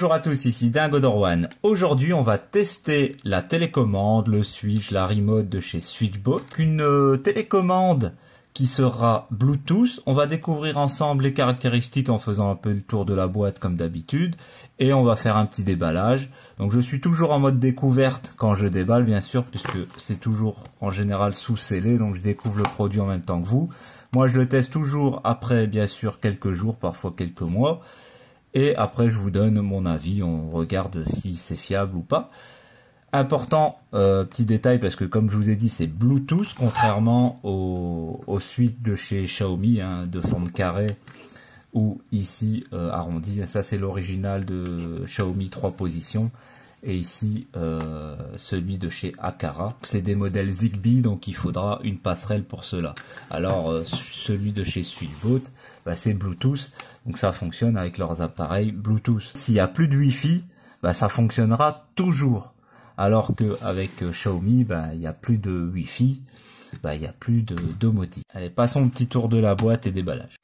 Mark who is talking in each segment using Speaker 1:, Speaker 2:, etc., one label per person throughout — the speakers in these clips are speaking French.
Speaker 1: Bonjour à tous, ici Dingo Dorwan. Aujourd'hui, on va tester la télécommande, le Switch, la remote de chez Switchbook. Une euh, télécommande qui sera Bluetooth. On va découvrir ensemble les caractéristiques en faisant un peu le tour de la boîte comme d'habitude. Et on va faire un petit déballage. Donc je suis toujours en mode découverte quand je déballe, bien sûr, puisque c'est toujours en général sous-scellé. Donc je découvre le produit en même temps que vous. Moi, je le teste toujours après, bien sûr, quelques jours, parfois quelques mois et après je vous donne mon avis, on regarde si c'est fiable ou pas. Important, euh, petit détail, parce que comme je vous ai dit, c'est Bluetooth, contrairement aux, suites de chez Xiaomi, hein, de forme carrée ou ici euh, arrondie. arrondi. Ça c'est l'original de Xiaomi 3 positions et ici euh, celui de chez Akara. C'est des modèles Zigbee, donc il faudra une passerelle pour cela. Alors euh, celui de chez Suivot, bah, c'est Bluetooth, donc ça fonctionne avec leurs appareils Bluetooth. S'il n'y a plus de Wi-Fi, bah, ça fonctionnera toujours. Alors qu'avec euh, Xiaomi, bah, il n'y a plus de Wi-Fi, bah, il n'y a plus de, de Allez, passons un petit tour de la boîte et déballage.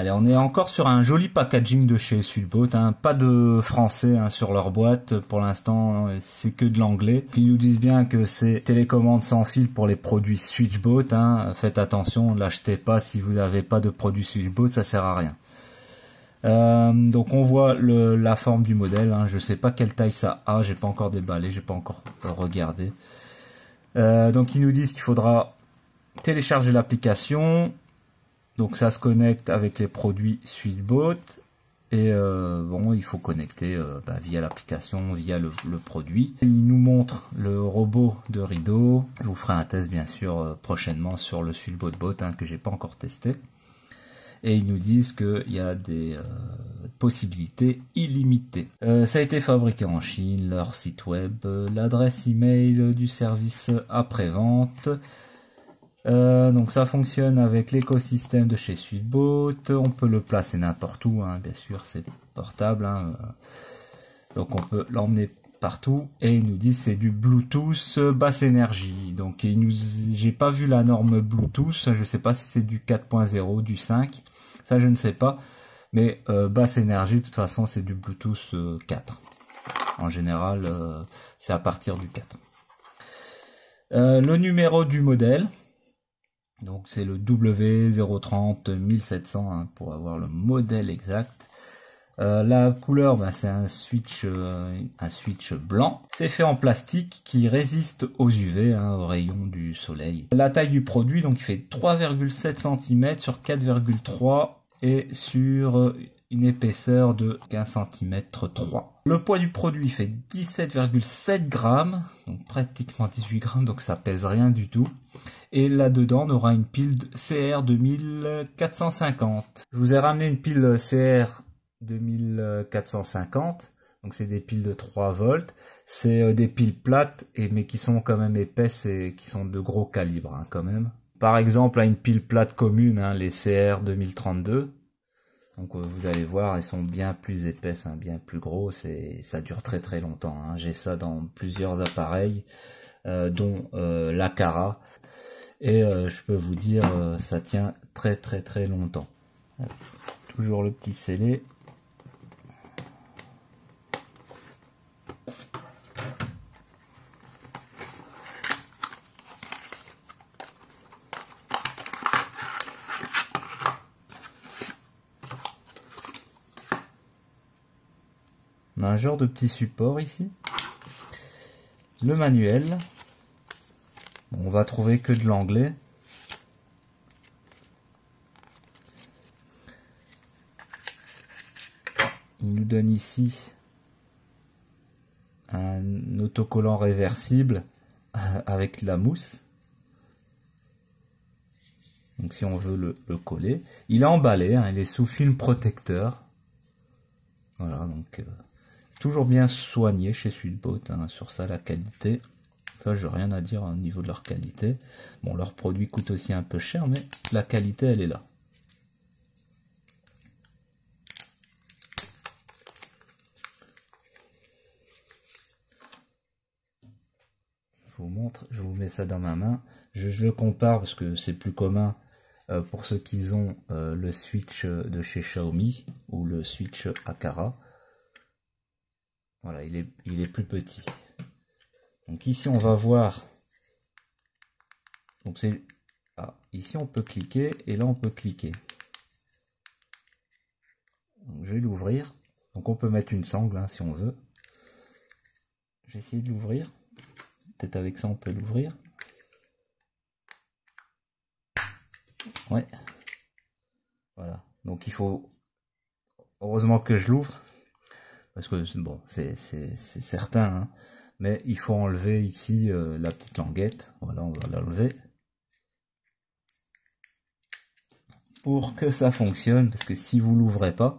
Speaker 1: Allez, on est encore sur un joli packaging de chez Switchboat. hein. pas de français hein, sur leur boîte pour l'instant, hein, c'est que de l'anglais. Ils nous disent bien que c'est télécommande sans fil pour les produits Switchboat. hein. faites attention, ne l'achetez pas si vous n'avez pas de produits Switchboat, ça sert à rien. Euh, donc on voit la forme du modèle, Je hein. je sais pas quelle taille ça a, j'ai pas encore déballé, j'ai pas encore regardé. Euh, donc ils nous disent qu'il faudra télécharger l'application, donc ça se connecte avec les produits Suitebot. Et euh, bon, il faut connecter euh, bah, via l'application, via le, produit. Il nous montre le robot de rideau. Je vous ferai un test bien sûr euh, prochainement sur le Suitbot Bot hein, que j'ai pas encore testé. Et ils nous disent qu'il y a des possibilités illimitées. ça a été fabriqué en Chine, leur site web, l'adresse email du service après-vente, euh, donc ça fonctionne avec l'écosystème de chez Sweetboat. On peut le placer n'importe où, hein, bien sûr, c'est portable. Hein, euh. Donc on peut l'emmener partout. Et ils nous dit c'est du Bluetooth basse énergie. Donc il nous, j'ai pas vu la norme Bluetooth. Je sais pas si c'est du 4.0, du 5. Ça je ne sais pas. Mais euh, basse énergie, de toute façon, c'est du Bluetooth 4. Euh, en général, c'est à partir du 4. le numéro du modèle, donc c'est le W030 1700 pour avoir le modèle exact. Euh, la couleur, ben, c'est un switch, euh, un switch blanc. C'est fait en plastique qui résiste aux UV, hein, aux rayons du soleil. La taille du produit, donc, il fait 3,7 cm sur 4,3 et sur euh, une épaisseur de 15 cm 3. Le poids du produit fait 17,7 grammes, donc pratiquement 18 grammes, donc ça pèse rien du tout et là-dedans on aura une pile CR 2450. Je vous ai ramené une pile euh, CR 2450. Donc c'est des piles de 3 volts. C'est euh, des piles plates, mais qui sont quand même épaisses et qui sont de gros calibre hein, quand même. Par exemple, à une pile plate commune, hein, les CR 2032. Donc euh, vous allez voir, elles sont bien plus épaisses, hein, bien plus grosses et ça dure très très longtemps. J'ai ça dans plusieurs appareils, dont la cara et euh, je peux vous dire, euh, ça tient très très très longtemps. Toujours le petit scellé. On a un genre de petit support ici. Le manuel on va trouver que de l'anglais. Il nous donne ici un autocollant réversible avec de la mousse. Donc si on veut le, coller. Il est emballé, hein, il est sous film protecteur. Voilà, donc euh, toujours bien soigné chez Sudbot. Hein, sur ça, la qualité ça, j'ai rien à dire au niveau de leur qualité. Bon, leur produit coûte aussi un peu cher, mais la qualité, elle est là. Je vous montre, je vous mets ça dans ma main. Je, compare parce que c'est plus commun euh, pour ceux qui ont euh, le switch euh, de chez Xiaomi ou le switch Akara. Voilà, il est, il est plus petit. Donc ici, on va voir. Donc c'est ah, ici, on peut cliquer et là, on peut cliquer. je vais l'ouvrir. Donc on peut mettre une sangle hein, si on veut. j'essaie de l'ouvrir. Peut-être avec ça, on peut l'ouvrir. Ouais. Voilà. Donc il faut. Heureusement que je l'ouvre. Parce que bon, c'est certain. Hein mais il faut enlever ici euh, la petite languette. Voilà, on va l'enlever. Pour que ça fonctionne, parce que si vous l'ouvrez pas,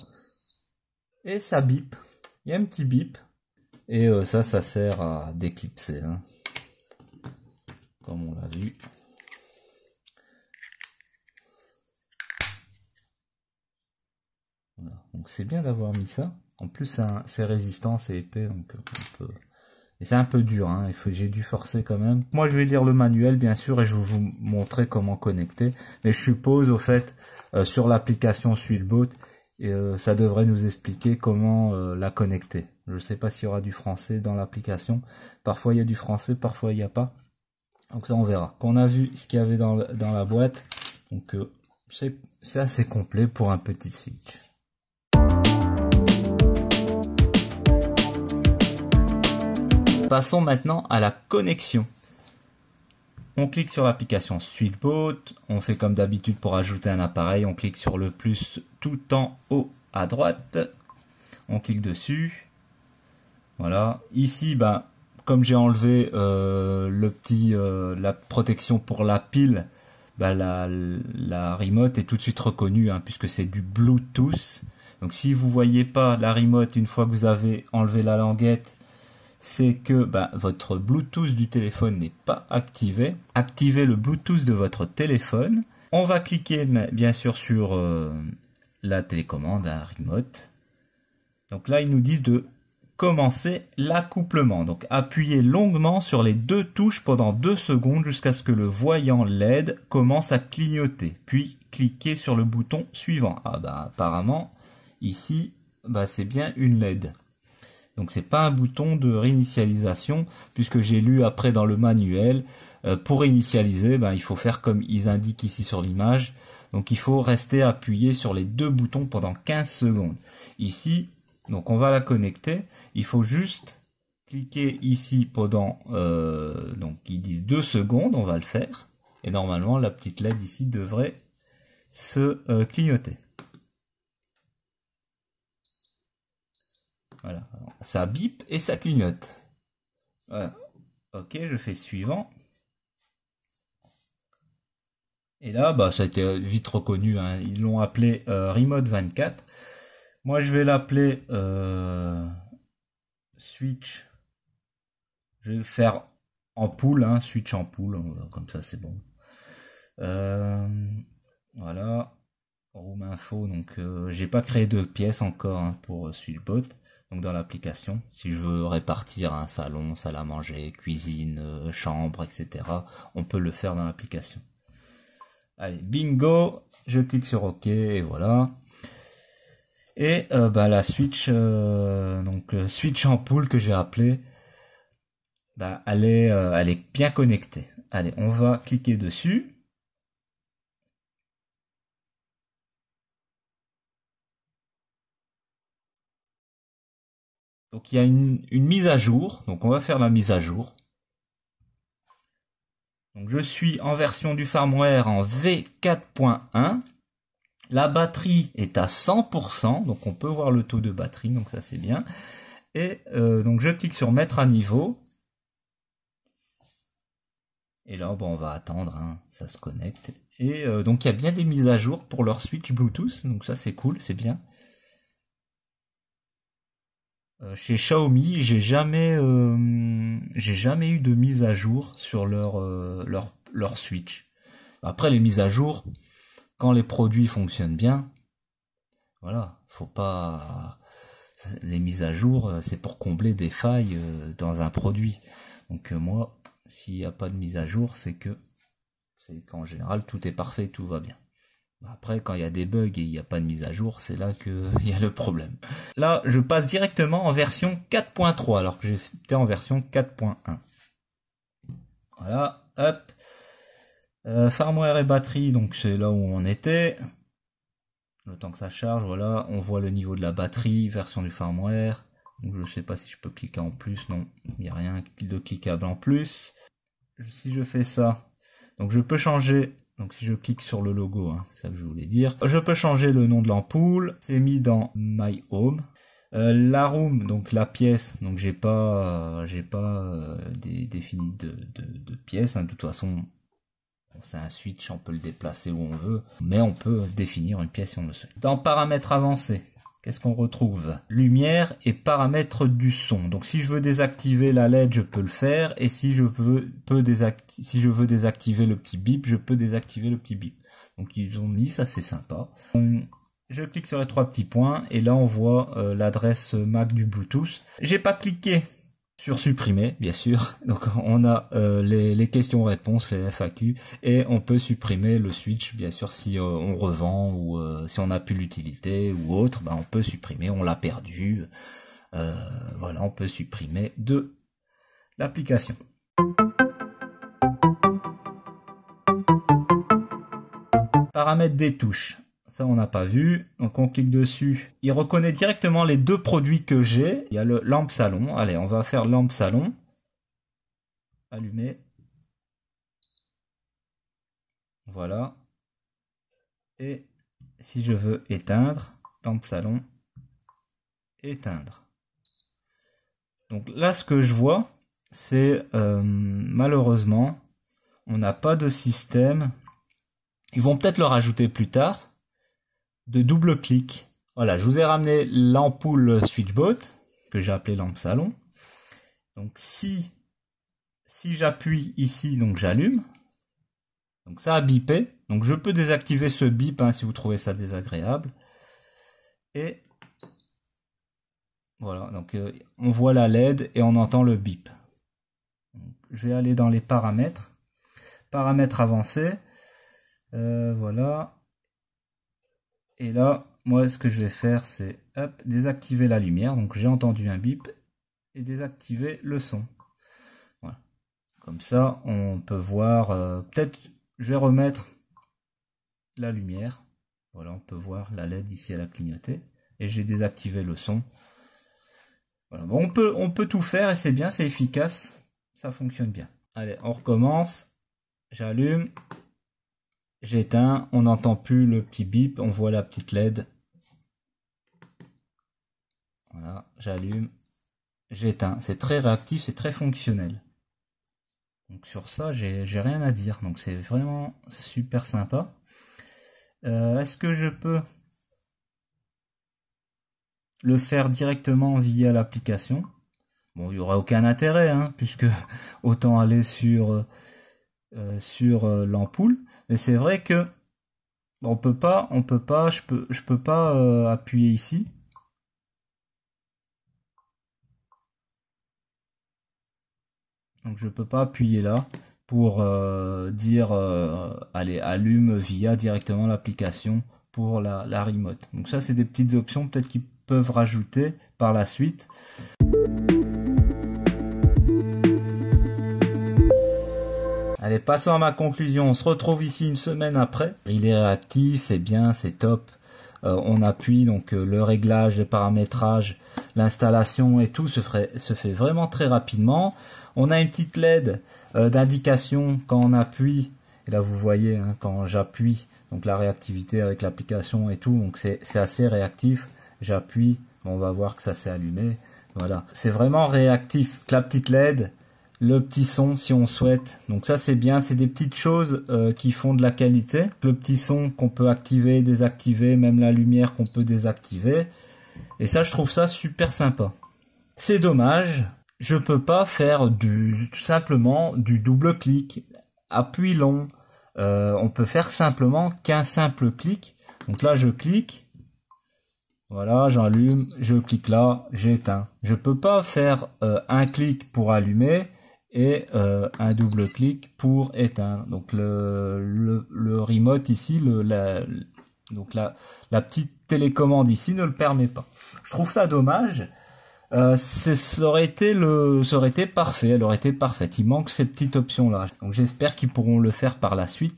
Speaker 1: et ça bip. Il y a un petit bip. Et euh, ça, ça sert à déclipser. Hein. Comme on l'a vu. Donc c'est bien d'avoir mis ça. En plus, c'est résistant, c'est épais, donc euh, on peut c'est un peu dur, hein, j'ai dû forcer quand même. Moi, je vais lire le manuel, bien sûr, et je vais vous montrer comment connecter. Mais je suppose, au fait, euh, sur l'application SweetBot, euh, ça devrait nous expliquer comment euh, la connecter. Je ne sais pas s'il y aura du français dans l'application. Parfois, il y a du français, parfois, il n'y a pas. Donc ça, on verra. Qu'on a vu ce qu'il y avait dans, dans la boîte. Donc, euh, c'est assez complet pour un petit switch. Passons maintenant à la connexion. On clique sur l'application Sweetbot, on fait comme d'habitude pour ajouter un appareil, on clique sur le plus tout en haut à droite, on clique dessus, voilà. Ici, ben, comme j'ai enlevé euh, le petit, euh, la protection pour la pile, ben, la, remote est tout de suite reconnue hein, puisque c'est du Bluetooth. Donc si vous voyez pas la remote une fois que vous avez enlevé la languette c'est que bah, votre Bluetooth du téléphone n'est pas activé. Activez le Bluetooth de votre téléphone. On va cliquer bien sûr sur euh, la télécommande, à remote. Donc là, ils nous disent de commencer l'accouplement. Donc appuyez longuement sur les deux touches pendant deux secondes jusqu'à ce que le voyant LED commence à clignoter. Puis cliquez sur le bouton suivant. Ah bah apparemment, ici, bah, c'est bien une LED. Donc c'est pas un bouton de réinitialisation puisque j'ai lu après dans le manuel euh, pour réinitialiser ben, il faut faire comme ils indiquent ici sur l'image. Donc il faut rester appuyé sur les deux boutons pendant 15 secondes. Ici, donc on va la connecter. Il faut juste cliquer ici pendant, euh, donc ils disent 2 secondes, on va le faire. Et normalement, la petite LED ici devrait se euh, clignoter. Voilà, ça bip et ça clignote. Voilà. Ok, je fais suivant. Et là, bah, ça a été vite reconnu. Hein. Ils l'ont appelé euh, Remote 24. Moi, je vais l'appeler euh, Switch. Je vais faire en poule, hein, Switch en poule. Comme ça, c'est bon. Euh, voilà. Room info. Donc, j'ai pas créé de pièce encore hein, pour Switchbot. Donc dans l'application, si je veux répartir un salon, salle à manger, cuisine, euh, chambre, etc., on peut le faire dans l'application. Allez, bingo, je clique sur OK, et voilà. Et euh, bah, la switch, euh, donc switch ampoule que j'ai appelée, bah, elle, est, elle est bien connectée. Allez, on va cliquer dessus. Donc il y a une, mise à jour. Donc on va faire la mise à jour. Donc je suis en version du firmware en V4.1. La batterie est à 100%, donc on peut voir le taux de batterie, donc ça c'est bien. Et euh, donc je clique sur mettre à niveau. Et là, on va attendre, hein. ça se connecte. Et euh, donc il y a bien des mises à jour pour leur suite Bluetooth, donc ça c'est cool, c'est bien. Euh, chez Xiaomi, j'ai jamais, euh, j'ai jamais eu de mise à jour sur leur, euh, leur, leur Switch. Après les mises à jour, quand les produits fonctionnent bien, voilà, faut pas les mises à jour, c'est pour combler des failles dans un produit. Donc moi, s'il n'y a pas de mise à jour, c'est que c'est qu'en général tout est parfait, tout va bien. Après, quand il y a des bugs et il n'y a pas de mise à jour, c'est là qu'il y a le problème. Là, je passe directement en version 4.3, alors que j'étais en version 4.1. Voilà, hop. Euh, firmware et batterie, donc c'est là où on était. Le temps que ça charge, voilà, on voit le niveau de la batterie, version du firmware. Donc je sais pas si je peux cliquer en plus, non, il n'y a rien de cliquable en plus. Si je fais ça, donc je peux changer donc si je clique sur le logo, hein, c'est ça que je voulais dire. Je peux changer le nom de l'ampoule. C'est mis dans My Home. Euh, la room, donc la pièce, donc j'ai pas, euh, j'ai pas euh, défini de, pièce. Hein. De toute façon, c'est un switch, on peut le déplacer où on veut, mais on peut définir une pièce si on le souhaite. Dans paramètres avancés, Qu'est-ce qu'on retrouve Lumière et paramètres du son. Donc si je veux désactiver la LED, je peux le faire. Et si je veux, si je veux désactiver le petit bip, je peux désactiver le petit bip. Donc ils ont mis ça, c'est sympa. Je clique sur les trois petits points et là on voit euh, l'adresse MAC du Bluetooth. J'ai pas cliqué sur supprimer, bien sûr. Donc on a euh, les, questions-réponses, les FAQ, et on peut supprimer le switch, bien sûr, si euh, on revend ou euh, si on n'a plus l'utilité ou autre, ben, on peut supprimer, on l'a perdu. voilà, on peut supprimer de l'application. Paramètres des touches. Ça, on n'a pas vu. Donc, on clique dessus. Il reconnaît directement les deux produits que j'ai. Il y a le lampe salon. Allez, on va faire lampe salon. Allumer. Voilà. Et si je veux éteindre, lampe salon, éteindre. Donc là, ce que je vois, c'est euh, malheureusement, on n'a pas de système. Ils vont peut-être le rajouter plus tard de double clic. Voilà, je vous ai ramené l'ampoule SwitchBot que j'ai appelé lampe salon. Donc si si j'appuie ici, donc j'allume. Donc ça a bipé. Donc je peux désactiver ce bip hein, si vous trouvez ça désagréable. Et voilà, donc euh, on voit la LED et on entend le bip. je vais aller dans les paramètres. Paramètres avancés. Euh, voilà. Et là, moi, ce que je vais faire, c'est désactiver la lumière. Donc, j'ai entendu un bip et désactiver le son. Voilà. Comme ça, on peut voir. Euh, peut-être, je vais remettre la lumière. Voilà, on peut voir la LED ici, elle a clignoté. Et j'ai désactivé le son. Voilà. Bon, on peut, on peut tout faire et c'est bien, c'est efficace. Ça fonctionne bien. Allez, on recommence. J'allume. J'éteins, on n'entend plus le petit bip, on voit la petite LED. Voilà, j'allume, j'éteins. C'est très réactif, c'est très fonctionnel. Donc sur ça, j'ai rien à dire. Donc c'est vraiment super sympa. Euh, est-ce que je peux le faire directement via l'application Bon, il n'y aura aucun intérêt, hein, puisque autant aller sur, euh, sur euh, l'ampoule. Mais c'est vrai que on peut pas, on peut pas, je peux, je peux pas euh, appuyer ici. Donc je peux pas appuyer là pour euh, dire euh, allez allume via directement l'application pour la, la remote. Donc ça c'est des petites options peut-être qu'ils peuvent rajouter par la suite. passons à ma conclusion. On se retrouve ici une semaine après. Il est réactif, c'est bien, c'est top. Euh, on appuie donc euh, le réglage, le paramétrage, l'installation et tout se, ferait, se, fait vraiment très rapidement. On a une petite LED euh, d'indication quand on appuie. Et là vous voyez hein, quand j'appuie, donc la réactivité avec l'application et tout. Donc c'est assez réactif. J'appuie, on va voir que ça s'est allumé. Voilà, c'est vraiment réactif. la petite LED le petit son si on souhaite. Donc ça c'est bien, c'est des petites choses euh, qui font de la qualité. Le petit son qu'on peut activer, désactiver, même la lumière qu'on peut désactiver. Et ça je trouve ça super sympa. C'est dommage, je peux pas faire du tout simplement du double clic, appui long. Euh, on peut faire simplement qu'un simple clic. Donc là je clique, voilà, j'allume, je clique là, j'éteins. Je peux pas faire euh, un clic pour allumer et euh, un double clic pour éteindre. Donc le, le, remote ici, le, la, donc la, la, petite télécommande ici ne le permet pas. Je trouve ça dommage. Euh, ça aurait été le, aurait été parfait. Elle aurait été parfaite. Il manque ces petites options là. Donc j'espère qu'ils pourront le faire par la suite.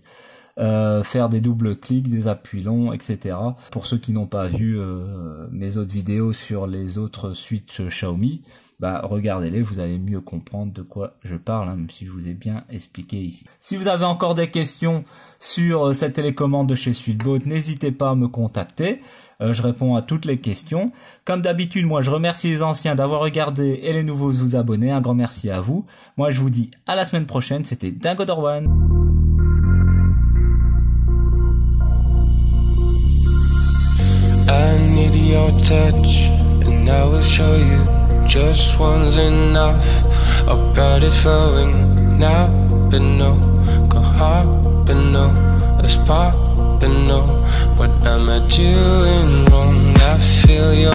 Speaker 1: Euh, faire des doubles clics, des appuis longs, etc. Pour ceux qui n'ont pas vu euh, mes autres vidéos sur les autres suites Xiaomi, bah regardez-les, vous allez mieux comprendre de quoi je parle, hein, même si je vous ai bien expliqué ici. Si vous avez encore des questions sur euh, cette télécommande de chez Sweetboat, n'hésitez pas à me contacter. Euh, je réponds à toutes les questions. Comme d'habitude, moi je remercie les anciens d'avoir regardé et les nouveaux de vous abonner. Un grand merci à vous. Moi je vous dis à la semaine prochaine, c'était Dingo Dorwan. Just one's enough. About is flowing now, but no. Go hard, but no. A spot, but no. What am I doing wrong? I feel your.